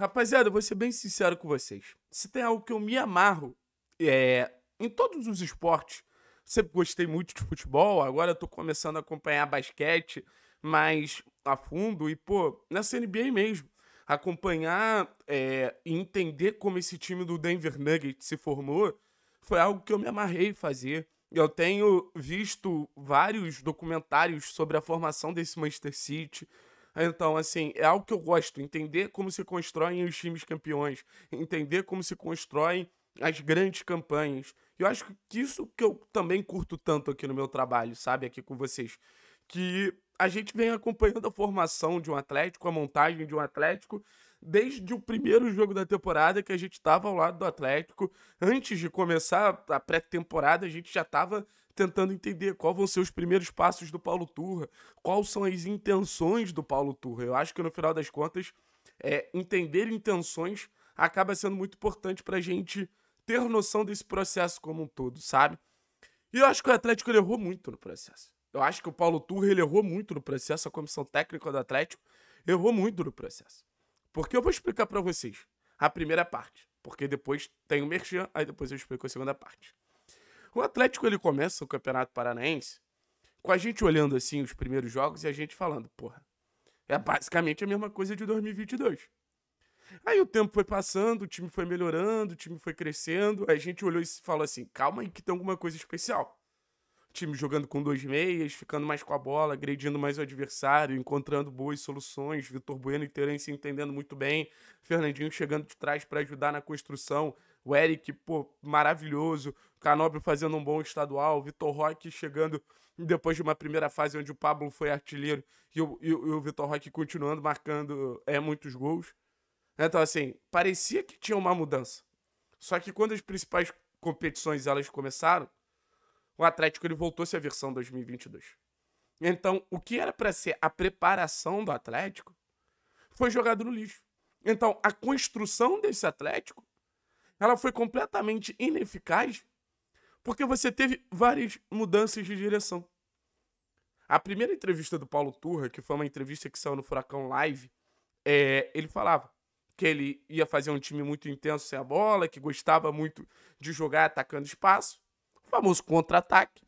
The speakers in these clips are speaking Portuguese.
Rapaziada, vou ser bem sincero com vocês. Se tem algo que eu me amarro é, em todos os esportes, sempre gostei muito de futebol, agora estou começando a acompanhar basquete mais a fundo e, pô, nessa NBA mesmo. Acompanhar é, e entender como esse time do Denver Nuggets se formou foi algo que eu me amarrei fazer. Eu tenho visto vários documentários sobre a formação desse Manchester City, então, assim, é algo que eu gosto, entender como se constroem os times campeões, entender como se constroem as grandes campanhas. E eu acho que isso que eu também curto tanto aqui no meu trabalho, sabe, aqui com vocês, que a gente vem acompanhando a formação de um Atlético, a montagem de um Atlético, desde o primeiro jogo da temporada que a gente estava ao lado do Atlético. Antes de começar a pré-temporada, a gente já estava tentando entender qual vão ser os primeiros passos do Paulo Turra, quais são as intenções do Paulo Turra. Eu acho que no final das contas, é, entender intenções acaba sendo muito importante para a gente ter noção desse processo como um todo, sabe? E eu acho que o Atlético errou muito no processo. Eu acho que o Paulo Turra errou muito no processo, a comissão técnica do Atlético errou muito no processo. Porque eu vou explicar para vocês a primeira parte, porque depois tem o merchan, aí depois eu explico a segunda parte. O Atlético ele começa o Campeonato Paranaense com a gente olhando assim os primeiros jogos e a gente falando, porra, é basicamente a mesma coisa de 2022. Aí o tempo foi passando, o time foi melhorando, o time foi crescendo, a gente olhou e falou assim, calma aí que tem alguma coisa especial time jogando com dois meias, ficando mais com a bola, agredindo mais o adversário, encontrando boas soluções, Vitor Bueno e Terence entendendo muito bem, Fernandinho chegando de trás para ajudar na construção, o Eric, pô, maravilhoso, Canóbio fazendo um bom estadual, Vitor Roque chegando depois de uma primeira fase onde o Pablo foi artilheiro e o, e o, Vitor Roque continuando marcando é, muitos gols. Então, assim, parecia que tinha uma mudança. Só que quando as principais competições elas começaram, o Atlético ele voltou a ser a versão 2022. Então, o que era para ser a preparação do Atlético foi jogado no lixo. Então, a construção desse Atlético ela foi completamente ineficaz porque você teve várias mudanças de direção. A primeira entrevista do Paulo Turra, que foi uma entrevista que saiu no Furacão Live, é, ele falava que ele ia fazer um time muito intenso sem a bola, que gostava muito de jogar atacando espaço famoso contra-ataque.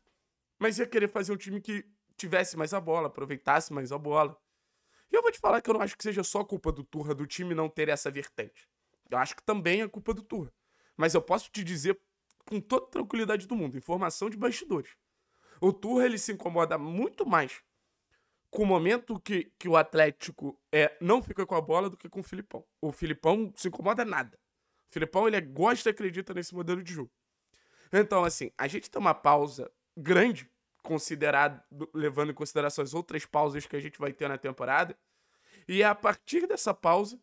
Mas ia querer fazer um time que tivesse mais a bola, aproveitasse mais a bola. E eu vou te falar que eu não acho que seja só culpa do Turra do time não ter essa vertente. Eu acho que também é culpa do Turra. Mas eu posso te dizer com toda tranquilidade do mundo, informação de bastidores. O Turra ele se incomoda muito mais com o momento que, que o Atlético é, não fica com a bola do que com o Filipão. O Filipão se incomoda nada. O Filipão ele gosta e acredita nesse modelo de jogo. Então, assim, a gente tem uma pausa grande, considerado, levando em consideração as outras pausas que a gente vai ter na temporada. E é a partir dessa pausa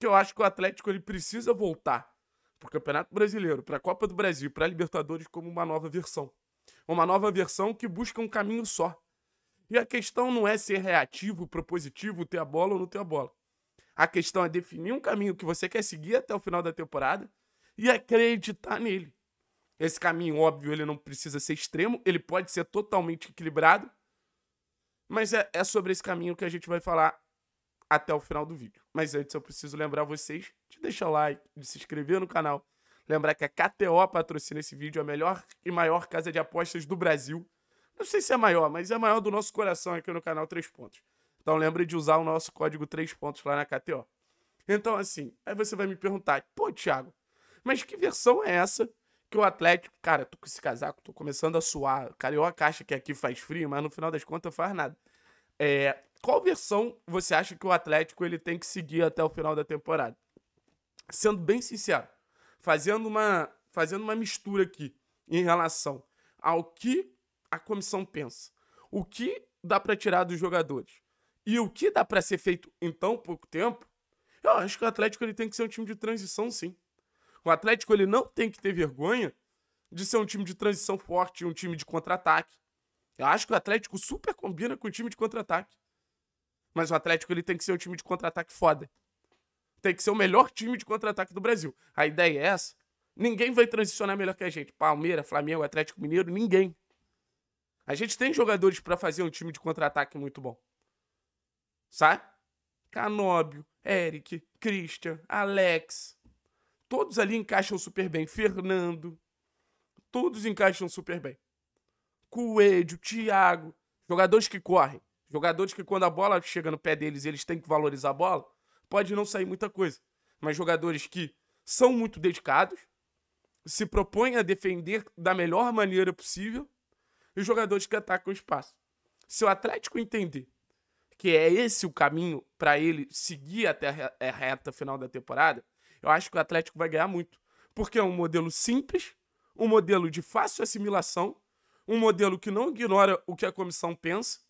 que eu acho que o Atlético ele precisa voltar para o Campeonato Brasileiro, para a Copa do Brasil, para a Libertadores como uma nova versão. Uma nova versão que busca um caminho só. E a questão não é ser reativo, propositivo, ter a bola ou não ter a bola. A questão é definir um caminho que você quer seguir até o final da temporada e acreditar nele. Esse caminho, óbvio, ele não precisa ser extremo, ele pode ser totalmente equilibrado. Mas é, é sobre esse caminho que a gente vai falar até o final do vídeo. Mas antes eu preciso lembrar vocês de deixar o like, de se inscrever no canal. Lembrar que a KTO patrocina esse vídeo, a melhor e maior casa de apostas do Brasil. Não sei se é maior, mas é a maior do nosso coração aqui no canal 3 pontos. Então lembre de usar o nosso código 3 pontos lá na KTO. Então assim, aí você vai me perguntar, pô Thiago, mas que versão é essa que o Atlético, cara, tô com esse casaco, tô começando a suar. a caixa que aqui faz frio, mas no final das contas faz nada. É, qual versão você acha que o Atlético ele tem que seguir até o final da temporada? Sendo bem sincero, fazendo uma, fazendo uma mistura aqui em relação ao que a comissão pensa, o que dá para tirar dos jogadores e o que dá para ser feito em tão pouco tempo, eu acho que o Atlético ele tem que ser um time de transição, sim. O Atlético ele não tem que ter vergonha de ser um time de transição forte, um time de contra-ataque. Eu acho que o Atlético super combina com o time de contra-ataque. Mas o Atlético ele tem que ser um time de contra-ataque foda. Tem que ser o melhor time de contra-ataque do Brasil. A ideia é essa. Ninguém vai transicionar melhor que a gente. Palmeiras, Flamengo, Atlético Mineiro, ninguém. A gente tem jogadores para fazer um time de contra-ataque muito bom. Sabe? Canóbio, Eric, Christian, Alex, Todos ali encaixam super bem. Fernando. Todos encaixam super bem. Coelho, Thiago. Jogadores que correm. Jogadores que quando a bola chega no pé deles, eles têm que valorizar a bola. Pode não sair muita coisa. Mas jogadores que são muito dedicados, se propõem a defender da melhor maneira possível e jogadores que atacam o espaço. Se o Atlético entender que é esse o caminho para ele seguir até a é, reta final da temporada, eu acho que o Atlético vai ganhar muito. Porque é um modelo simples, um modelo de fácil assimilação, um modelo que não ignora o que a comissão pensa,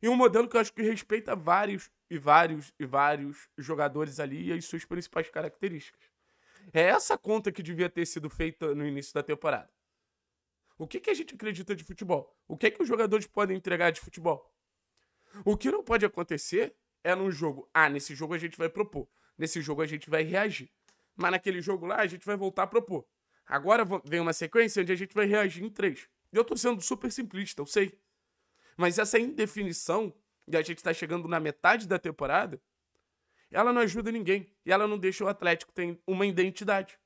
e um modelo que eu acho que respeita vários e vários e vários jogadores ali e as suas principais características. É essa conta que devia ter sido feita no início da temporada. O que, que a gente acredita de futebol? O que, que os jogadores podem entregar de futebol? O que não pode acontecer é num jogo. Ah, nesse jogo a gente vai propor. Nesse jogo a gente vai reagir. Mas naquele jogo lá a gente vai voltar a propor. Agora vem uma sequência onde a gente vai reagir em três. eu tô sendo super simplista, eu sei. Mas essa indefinição, e a gente tá chegando na metade da temporada, ela não ajuda ninguém. E ela não deixa o Atlético ter uma identidade.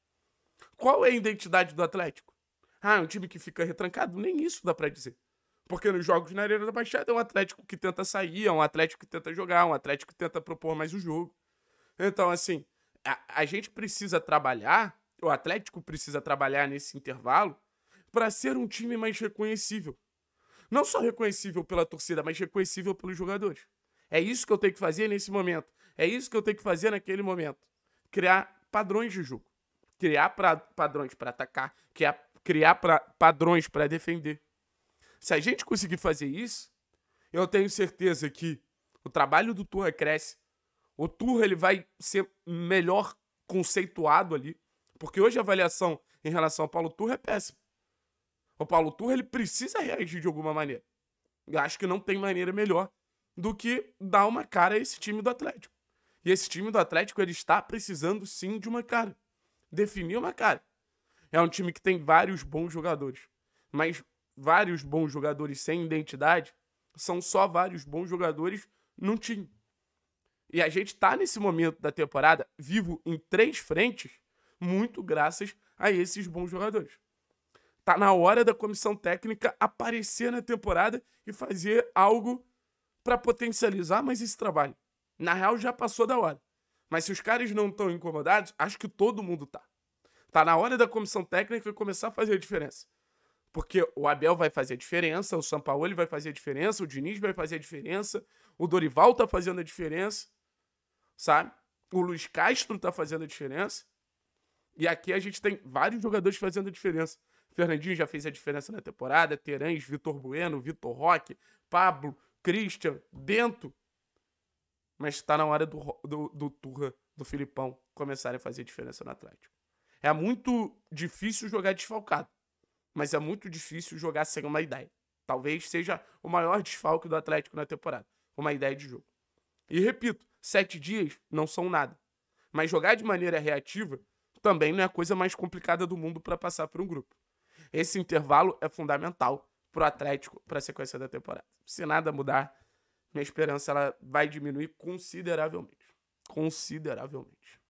Qual é a identidade do Atlético? Ah, é um time que fica retrancado? Nem isso dá para dizer. Porque nos jogos na Arena da Baixada é um Atlético que tenta sair, é um Atlético que tenta jogar, é um Atlético que tenta propor mais o jogo. Então, assim, a, a gente precisa trabalhar, o Atlético precisa trabalhar nesse intervalo para ser um time mais reconhecível. Não só reconhecível pela torcida, mas reconhecível pelos jogadores. É isso que eu tenho que fazer nesse momento. É isso que eu tenho que fazer naquele momento. Criar padrões de jogo. Criar pra, padrões para atacar. Criar, criar pra, padrões para defender. Se a gente conseguir fazer isso, eu tenho certeza que o trabalho do Turra cresce, o Turra ele vai ser melhor conceituado ali, porque hoje a avaliação em relação ao Paulo Turra é péssima. O Paulo Turra ele precisa reagir de alguma maneira. Eu acho que não tem maneira melhor do que dar uma cara a esse time do Atlético. E esse time do Atlético ele está precisando sim de uma cara. Definir uma cara. É um time que tem vários bons jogadores, mas vários bons jogadores sem identidade são só vários bons jogadores num time. E a gente tá nesse momento da temporada vivo em três frentes, muito graças a esses bons jogadores. Tá na hora da comissão técnica aparecer na temporada e fazer algo para potencializar mais esse trabalho. Na real, já passou da hora. Mas se os caras não estão incomodados, acho que todo mundo tá. Tá na hora da comissão técnica começar a fazer a diferença. Porque o Abel vai fazer a diferença, o Sampaoli vai fazer a diferença, o Diniz vai fazer a diferença, o Dorival tá fazendo a diferença sabe? O Luiz Castro tá fazendo a diferença. E aqui a gente tem vários jogadores fazendo a diferença. Fernandinho já fez a diferença na temporada, Terães, Vitor Bueno, Vitor Roque, Pablo, Christian, Bento. Mas tá na hora do, do, do Turra, do Filipão, começarem a fazer a diferença no Atlético. É muito difícil jogar desfalcado, mas é muito difícil jogar sem uma ideia. Talvez seja o maior desfalque do Atlético na temporada, uma ideia de jogo. E repito, Sete dias não são nada. Mas jogar de maneira reativa também não é a coisa mais complicada do mundo para passar por um grupo. Esse intervalo é fundamental para o Atlético para a sequência da temporada. Se nada mudar, minha esperança ela vai diminuir consideravelmente. Consideravelmente.